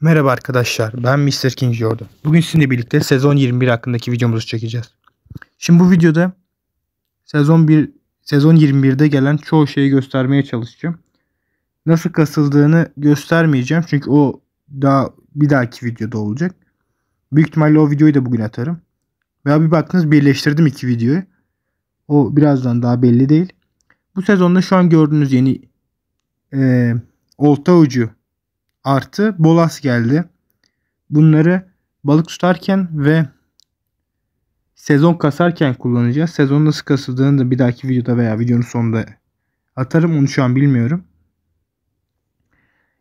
Merhaba arkadaşlar ben Mr. King Jordan. Bugün sizinle birlikte sezon 21 hakkındaki videomuzu çekeceğiz. Şimdi bu videoda sezon 1 sezon 21'de gelen çoğu şeyi göstermeye çalışacağım. Nasıl kasıldığını göstermeyeceğim çünkü o daha bir dahaki videoda olacak. Büyük ihtimalle o videoyu da bugün atarım. Veya bir baktınız birleştirdim iki videoyu. O birazdan daha belli değil. Bu sezonda şu an gördüğünüz yeni e, olta ucu artı bolas geldi. Bunları balık tutarken ve sezon kasarken kullanacağız. Sezon nasıl kasıldığını da bir dahaki videoda veya videonun sonunda atarım. Onu şu an bilmiyorum.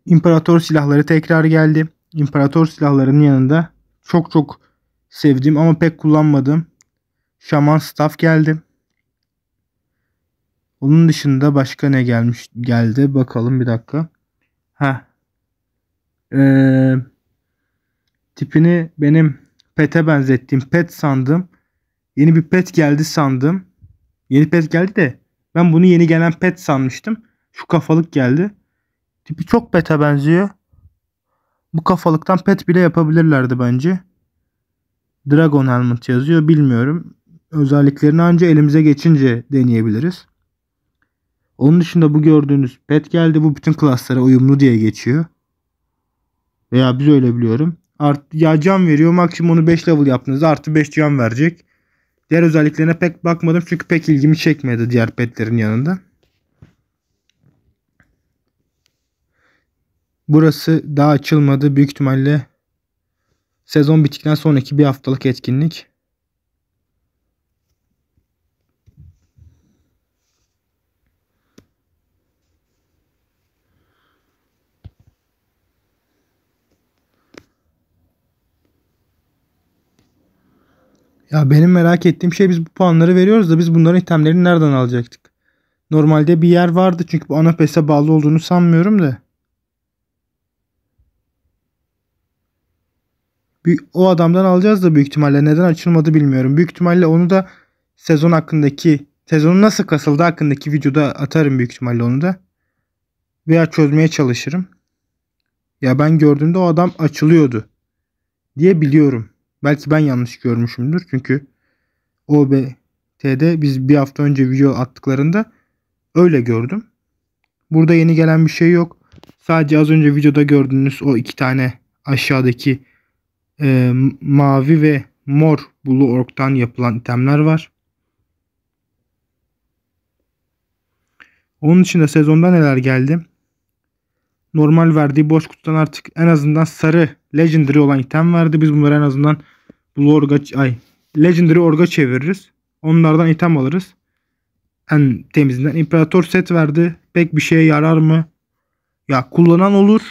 İmparator silahları tekrar geldi. İmparator silahlarının yanında çok çok sevdiğim ama pek kullanmadığım Şaman Staff geldi. Onun dışında başka ne gelmiş geldi bakalım bir dakika. Ha ee, tipini benim pete benzettiğim pet sandım. Yeni bir pet geldi sandım. Yeni pet geldi de ben bunu yeni gelen pet sanmıştım. Şu kafalık geldi. Tipi çok pete benziyor. Bu kafalıktan pet bile yapabilirlerdi bence. Dragon Helmet yazıyor bilmiyorum. Özelliklerini anca elimize geçince deneyebiliriz. Onun dışında bu gördüğünüz pet geldi. Bu bütün klaslara uyumlu diye geçiyor. Veya biz öyle biliyorum. Art, ya can veriyor. Maksimum 5 level yaptınız, artı 5 can verecek. Diğer özelliklerine pek bakmadım çünkü pek ilgimi çekmedi diğer petlerin yanında. Burası daha açılmadı. Büyük ihtimalle sezon bittikten sonraki bir haftalık etkinlik. Ya benim merak ettiğim şey biz bu puanları veriyoruz da biz bunların itemlerini nereden alacaktık? Normalde bir yer vardı çünkü bu ana PES'e bağlı olduğunu sanmıyorum da. o adamdan alacağız da büyük ihtimalle neden açılmadı bilmiyorum. Büyük ihtimalle onu da sezon hakkındaki sezonu nasıl kasıldı hakkındaki videoda atarım büyük ihtimalle onu da. Veya çözmeye çalışırım. Ya ben gördüğümde o adam açılıyordu diye biliyorum. Belki ben yanlış görmüşümdür. Çünkü OBT'de biz bir hafta önce video attıklarında öyle gördüm. Burada yeni gelen bir şey yok. Sadece az önce videoda gördüğünüz o iki tane aşağıdaki e, mavi ve mor bulu orktan yapılan itemler var. Onun için de sezonda neler geldi? normal verdiği boş kutudan artık en azından sarı legendary olan item verdi. Biz bunları en azından blue orga ay legendary orga çeviririz. Onlardan item alırız. En temizinden imparator set verdi. Pek bir şeye yarar mı? Ya kullanan olur.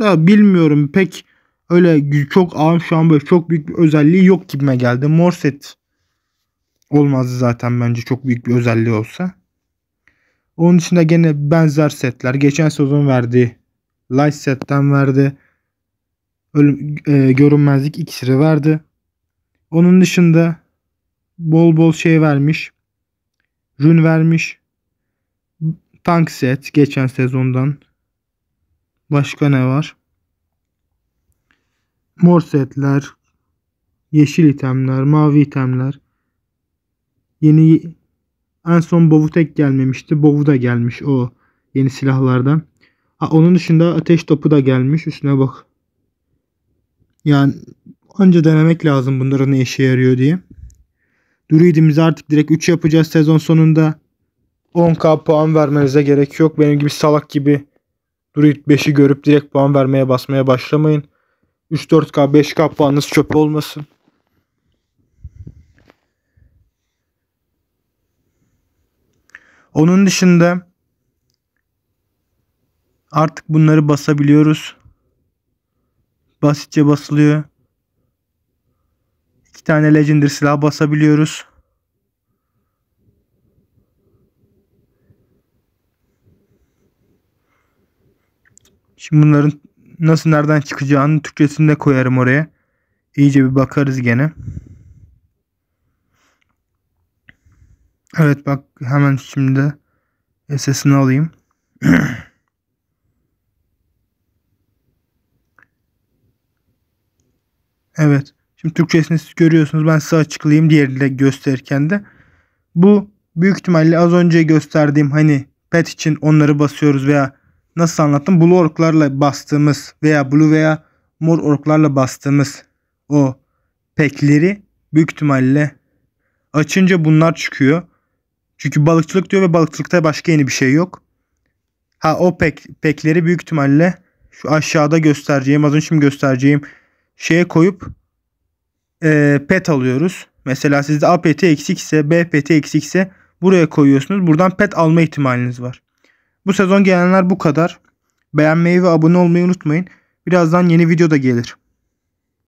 Da bilmiyorum pek öyle çok ağım şu an böyle çok büyük bir özelliği yok gibime geldi. Mor set olmazdı zaten bence çok büyük bir özelliği olsa. Onun dışında gene benzer setler. Geçen sezon verdiği Light setten verdi. Ölüm, e, görünmezlik iksiri verdi. Onun dışında bol bol şey vermiş. Rün vermiş. Tank set geçen sezondan. Başka ne var? Mor setler, yeşil itemler, mavi itemler, yeni en son Bovu tek gelmemişti. Bovu da gelmiş o yeni silahlardan. Ha, onun dışında ateş topu da gelmiş. Üstüne bak. Yani önce denemek lazım bunların ne işe yarıyor diye. Druid'imizi artık direkt 3 yapacağız sezon sonunda. 10k puan vermenize gerek yok. Benim gibi salak gibi Druid 5'i görüp direkt puan vermeye basmaya başlamayın. 3-4k 5k puanınız çöp olmasın. Onun dışında artık bunları basabiliyoruz. Basitçe basılıyor. İki tane Legendary silah basabiliyoruz. Şimdi bunların nasıl nereden çıkacağını Türkçe'sinde koyarım oraya. İyice bir bakarız gene. Evet bak hemen şimdi sesini alayım. evet. Şimdi Türkçesini siz görüyorsunuz. Ben size açıklayayım diğeriyle gösterirken de. Bu büyük ihtimalle az önce gösterdiğim hani pet için onları basıyoruz veya nasıl anlattım? Blue orklarla bastığımız veya blue veya mor orklarla bastığımız o pekleri büyük ihtimalle açınca bunlar çıkıyor. Çünkü balıkçılık diyor ve balıkçılıkta başka yeni bir şey yok. Ha o pek, pekleri büyük ihtimalle şu aşağıda göstereceğim az önce şimdi göstereceğim şeye koyup e, pet alıyoruz. Mesela sizde A peti eksikse B peti eksikse buraya koyuyorsunuz. Buradan pet alma ihtimaliniz var. Bu sezon gelenler bu kadar. Beğenmeyi ve abone olmayı unutmayın. Birazdan yeni video da gelir.